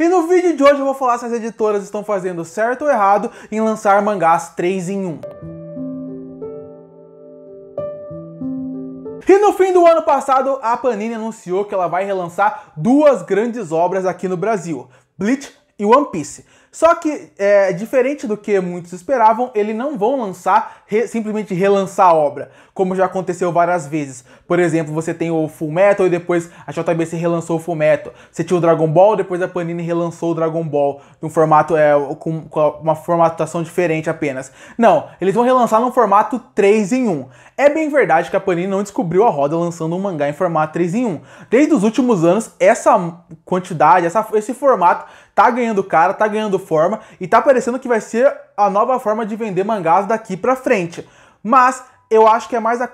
E no vídeo de hoje eu vou falar se as editoras estão fazendo certo ou errado em lançar mangás 3 em 1. E no fim do ano passado, a Panini anunciou que ela vai relançar duas grandes obras aqui no Brasil, Bleach e One Piece. Só que, é, diferente do que muitos esperavam, eles não vão lançar, re, simplesmente relançar a obra, como já aconteceu várias vezes. Por exemplo, você tem o Full Metal e depois a JBC relançou o Full Metal. Você tinha o Dragon Ball, depois a Panini relançou o Dragon Ball, num formato, é, com, com uma formatação diferente apenas. Não, eles vão relançar num formato 3 em 1. É bem verdade que a Panini não descobriu a roda lançando um mangá em formato 3 em 1. Desde os últimos anos, essa quantidade, essa, esse formato tá ganhando cara, tá ganhando forma e tá parecendo que vai ser a nova forma de vender mangás daqui pra frente. Mas eu acho que é mais a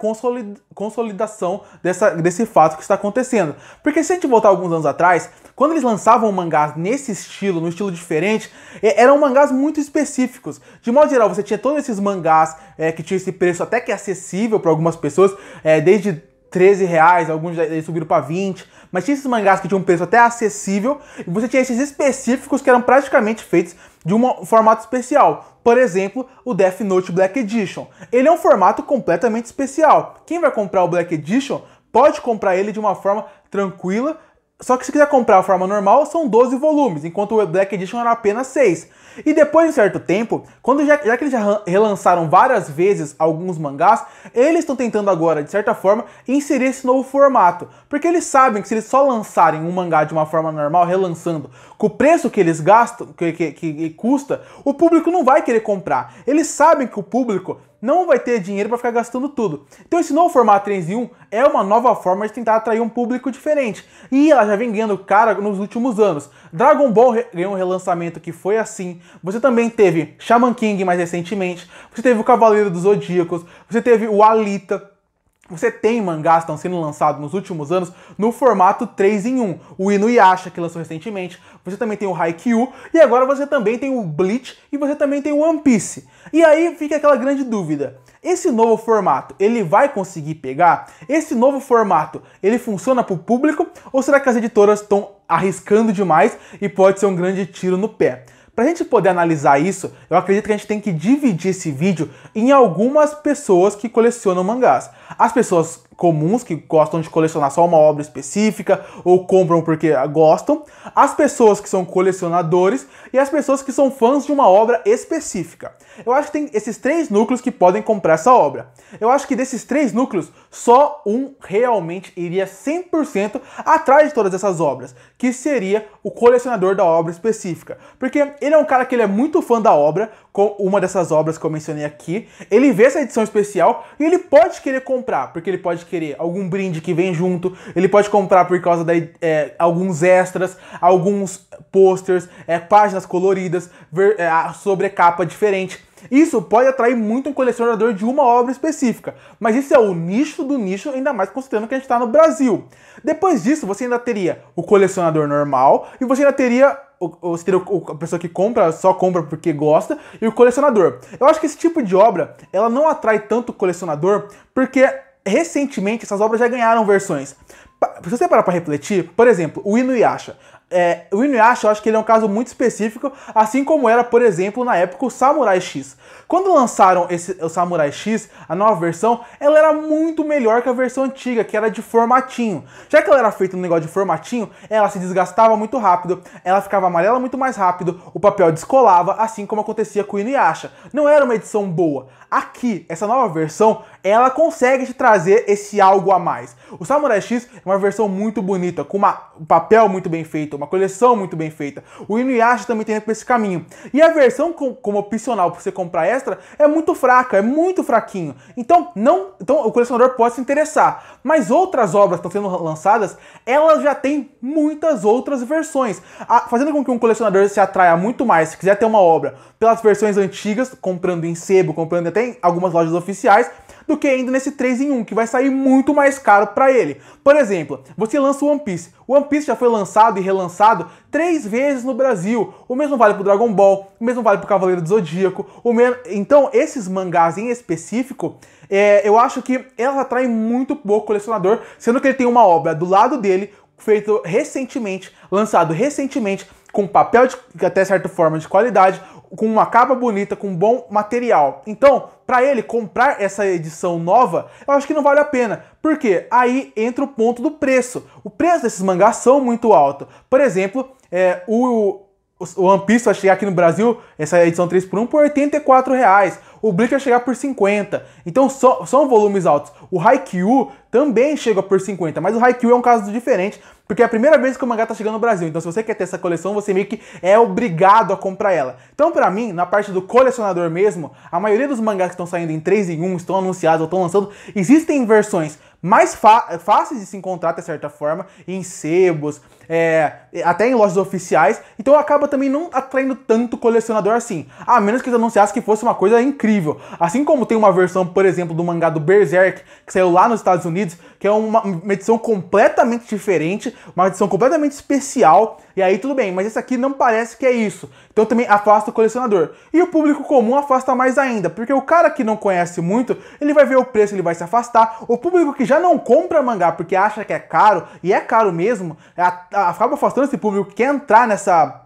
consolidação dessa, desse fato que está acontecendo. Porque se a gente voltar alguns anos atrás, quando eles lançavam mangás nesse estilo, num estilo diferente, é, eram mangás muito específicos. De modo geral, você tinha todos esses mangás é, que tinha esse preço até que acessível para algumas pessoas, é, desde 13 reais, alguns subiram para 20, mas tinha esses mangás que tinham um preço até acessível, e você tinha esses específicos que eram praticamente feitos de um formato especial. Por exemplo, o Death Note Black Edition. Ele é um formato completamente especial. Quem vai comprar o Black Edition pode comprar ele de uma forma tranquila só que se quiser comprar a forma normal, são 12 volumes, enquanto o Black Edition era apenas 6. E depois de um certo tempo, quando já, já que eles já relançaram várias vezes alguns mangás, eles estão tentando agora, de certa forma, inserir esse novo formato. Porque eles sabem que se eles só lançarem um mangá de uma forma normal, relançando, com o preço que eles gastam, que, que, que, que custa, o público não vai querer comprar. Eles sabem que o público não vai ter dinheiro para ficar gastando tudo. Então esse novo formato 3 em 1 é uma nova forma de tentar atrair um público diferente. E ela já vem ganhando cara nos últimos anos. Dragon Ball ganhou um relançamento que foi assim. Você também teve Shaman King mais recentemente. Você teve o Cavaleiro dos Zodíacos. Você teve o Alita. Você tem mangás que estão sendo lançados nos últimos anos no formato 3 em 1. O Inuyasha, que lançou recentemente, você também tem o Haikyuu, e agora você também tem o Bleach, e você também tem o One Piece. E aí fica aquela grande dúvida. Esse novo formato, ele vai conseguir pegar? Esse novo formato, ele funciona para o público? Ou será que as editoras estão arriscando demais e pode ser um grande tiro no pé? Para a gente poder analisar isso, eu acredito que a gente tem que dividir esse vídeo em algumas pessoas que colecionam mangás. As pessoas comuns que gostam de colecionar só uma obra específica ou compram porque gostam, as pessoas que são colecionadores e as pessoas que são fãs de uma obra específica. Eu acho que tem esses três núcleos que podem comprar essa obra. Eu acho que desses três núcleos, só um realmente iria 100% atrás de todas essas obras, que seria o colecionador da obra específica. Porque ele é um cara que ele é muito fã da obra, com uma dessas obras que eu mencionei aqui, ele vê essa edição especial e ele pode querer comprar, porque ele pode querer, algum brinde que vem junto, ele pode comprar por causa de é, alguns extras, alguns posters, é, páginas coloridas, ver, é, sobre capa diferente. Isso pode atrair muito um colecionador de uma obra específica, mas isso é o nicho do nicho, ainda mais considerando que a gente está no Brasil. Depois disso, você ainda teria o colecionador normal e você ainda teria ou teria a pessoa que compra, só compra porque gosta, e o colecionador. Eu acho que esse tipo de obra, ela não atrai tanto o colecionador, porque recentemente essas obras já ganharam versões. Se você parar para refletir, por exemplo, o Inuyasha. É, o Inuyasha, eu acho que ele é um caso muito específico, assim como era, por exemplo, na época o Samurai X. Quando lançaram esse, o Samurai X, a nova versão, ela era muito melhor que a versão antiga, que era de formatinho. Já que ela era feita no negócio de formatinho, ela se desgastava muito rápido, ela ficava amarela muito mais rápido, o papel descolava, assim como acontecia com o Inuyasha. Não era uma edição boa. Aqui, essa nova versão, ela consegue te trazer esse algo a mais. O Samurai X é uma versão muito bonita, com uma, um papel muito bem feito, feita, uma coleção muito bem feita. O Inuyasha também tem indo esse caminho. E a versão com, como opcional para você comprar extra é muito fraca, é muito fraquinho. Então, não, então o colecionador pode se interessar. Mas outras obras que estão sendo lançadas, elas já têm muitas outras versões. A, fazendo com que um colecionador se atraia muito mais, se quiser ter uma obra, pelas versões antigas, comprando em sebo, comprando até em algumas lojas oficiais, do que ainda nesse 3 em 1, que vai sair muito mais caro para ele. Por exemplo, você lança o One Piece. O One Piece já foi lançado e relançado três vezes no Brasil. O mesmo vale para Dragon Ball, o mesmo vale para Cavaleiro do Zodíaco. O mesmo... Então, esses mangás em específico, é, eu acho que elas atraem muito pouco colecionador, sendo que ele tem uma obra do lado dele, feito recentemente, lançado recentemente, com papel de, até certa forma de qualidade, com uma capa bonita, com bom material. Então, para ele comprar essa edição nova, eu acho que não vale a pena. Porque aí entra o ponto do preço. O preço desses mangás são muito alto. Por exemplo, é, o o One Piece vai chegar aqui no Brasil, essa edição 3x1, por 84 reais. O Bleach vai chegar por 50. Então so, são volumes altos. O Haikyuu também chega por 50, mas o Haikyuu é um caso diferente, porque é a primeira vez que o mangá tá chegando no Brasil. Então, se você quer ter essa coleção, você meio que é obrigado a comprar ela. Então, para mim, na parte do colecionador mesmo, a maioria dos mangás que estão saindo em 3 em 1, estão anunciados ou estão lançando, existem versões mais fáceis de se encontrar, de certa forma, em sebos, é, até em lojas oficiais. Então acaba também não atraindo tanto colecionador assim. A menos que eles anunciassem que fosse uma coisa incrível. Assim como tem uma versão, por exemplo, do mangá do Berserk, que saiu lá nos Estados Unidos, que é uma, uma edição completamente diferente, uma edição completamente especial. E aí tudo bem, mas esse aqui não parece que é isso. Então também afasta o colecionador. E o público comum afasta mais ainda, porque o cara que não conhece muito, ele vai ver o preço, ele vai se afastar. O público que já já não compra mangá porque acha que é caro, e é caro mesmo, acaba afastando esse público que quer entrar nessa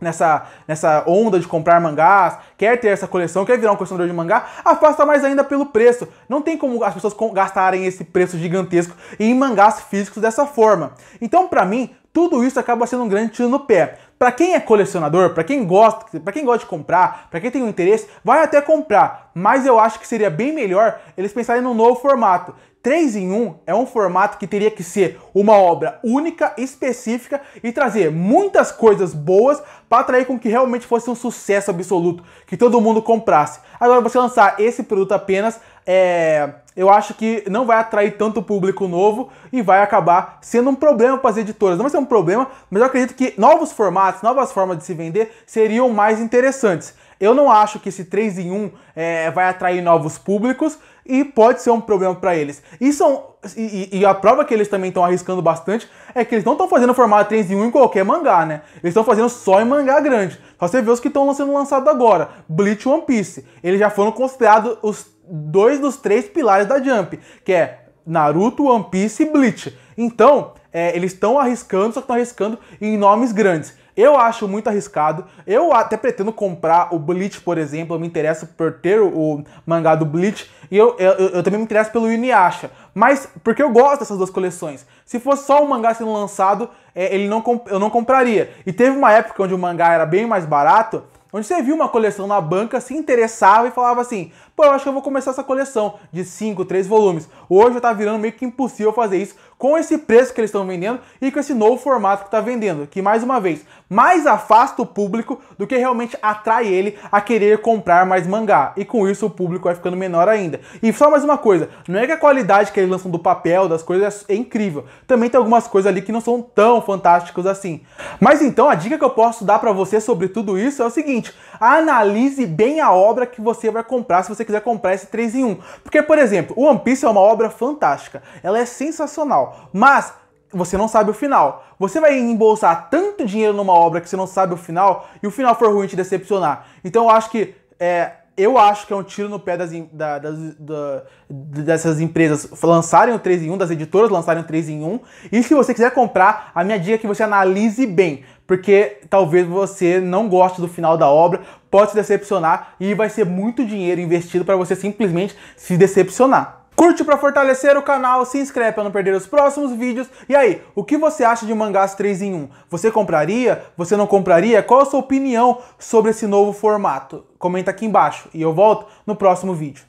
nessa, nessa onda de comprar mangás, quer ter essa coleção, quer virar um colecionador de mangá, afasta mais ainda pelo preço. Não tem como as pessoas gastarem esse preço gigantesco em mangás físicos dessa forma. Então, para mim, tudo isso acaba sendo um grande tiro no pé. Para quem é colecionador, para quem gosta, para quem gosta de comprar, para quem tem um interesse, vai até comprar, mas eu acho que seria bem melhor eles pensarem num novo formato, 3 em 1 é um formato que teria que ser uma obra única, específica e trazer muitas coisas boas para atrair com que realmente fosse um sucesso absoluto, que todo mundo comprasse. Agora, você lançar esse produto apenas, é, eu acho que não vai atrair tanto público novo e vai acabar sendo um problema para as editoras. Não vai ser um problema, mas eu acredito que novos formatos, novas formas de se vender seriam mais interessantes. Eu não acho que esse 3 em 1 é, vai atrair novos públicos e pode ser um problema para eles. E, são, e, e, a prova que eles também estão arriscando bastante é que eles não estão fazendo formato 3 em 1 em qualquer mangá, né? Eles estão fazendo só em mangá grande. Só você vê os que estão sendo lançados agora. Bleach One Piece. Eles já foram considerados os dois dos três pilares da Jump, que é Naruto, One Piece e Bleach. Então, é, eles estão arriscando, só que estão arriscando em nomes grandes. Eu acho muito arriscado. Eu até pretendo comprar o Bleach, por exemplo. Eu me interesso por ter o mangá do Bleach. E eu, eu, eu também me interesso pelo Inuyasha. Mas porque eu gosto dessas duas coleções. Se fosse só o um mangá sendo lançado, é, ele não eu não compraria. E teve uma época onde o mangá era bem mais barato onde você viu uma coleção na banca, se interessava e falava assim: pô, eu acho que eu vou começar essa coleção de 5, 3 volumes. Hoje tá virando meio que impossível fazer isso com esse preço que eles estão vendendo e com esse novo formato que tá vendendo, que mais uma vez, mais afasta o público do que realmente atrai ele a querer comprar mais mangá. E com isso o público vai ficando menor ainda. E só mais uma coisa, não é que a qualidade que eles lançam do papel, das coisas, é incrível. Também tem algumas coisas ali que não são tão fantásticas assim. Mas então, a dica que eu posso dar para você sobre tudo isso é o seguinte, analise bem a obra que você vai comprar se você quiser quiser comprar esse 3 em 1. Porque, por exemplo, o One Piece é uma obra fantástica, ela é sensacional, mas você não sabe o final. Você vai embolsar tanto dinheiro numa obra que você não sabe o final e o final for ruim te decepcionar. Então eu acho que é, eu acho que é um tiro no pé das, da, das da, dessas empresas lançarem o 3 em 1, das editoras lançarem o 3 em 1. E se você quiser comprar, a minha dica é que você analise bem, porque talvez você não goste do final da obra, pode se decepcionar e vai ser muito dinheiro investido para você simplesmente se decepcionar. Curte para fortalecer o canal, se inscreve para não perder os próximos vídeos. E aí, o que você acha de mangás 3 em 1? Você compraria? Você não compraria? Qual a sua opinião sobre esse novo formato? Comenta aqui embaixo e eu volto no próximo vídeo.